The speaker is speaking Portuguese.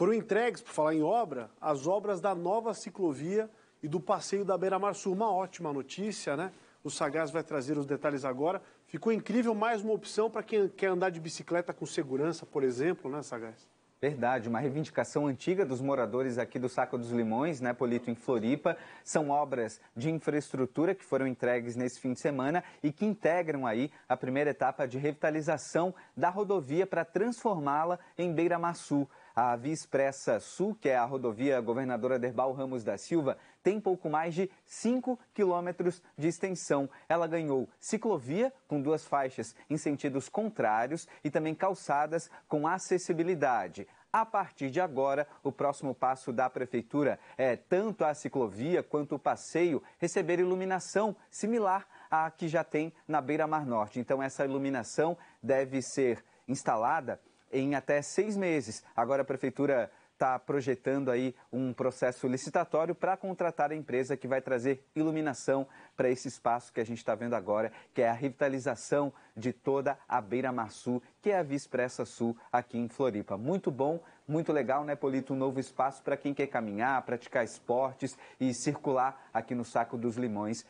Foram entregues, por falar em obra, as obras da nova ciclovia e do passeio da Beira-Mar Sul. Uma ótima notícia, né? O Sagaz vai trazer os detalhes agora. Ficou incrível, mais uma opção para quem quer andar de bicicleta com segurança, por exemplo, né, Sagaz? Verdade, uma reivindicação antiga dos moradores aqui do Saco dos Limões, né, Polito, em Floripa. São obras de infraestrutura que foram entregues nesse fim de semana e que integram aí a primeira etapa de revitalização da rodovia para transformá-la em beira Massu. A Via Expressa Sul, que é a rodovia Governadora Derbal Ramos da Silva, tem pouco mais de 5 quilômetros de extensão. Ela ganhou ciclovia com duas faixas em sentidos contrários e também calçadas com acessibilidade. A partir de agora, o próximo passo da prefeitura é tanto a ciclovia quanto o passeio receber iluminação similar à que já tem na Beira-Mar Norte. Então essa iluminação deve ser instalada em até seis meses. Agora a prefeitura está projetando aí um processo licitatório para contratar a empresa que vai trazer iluminação para esse espaço que a gente está vendo agora, que é a revitalização de toda a Beira Mar Sul, que é a Via Expressa Sul aqui em Floripa. Muito bom, muito legal, né, Polito? Um novo espaço para quem quer caminhar, praticar esportes e circular aqui no Saco dos Limões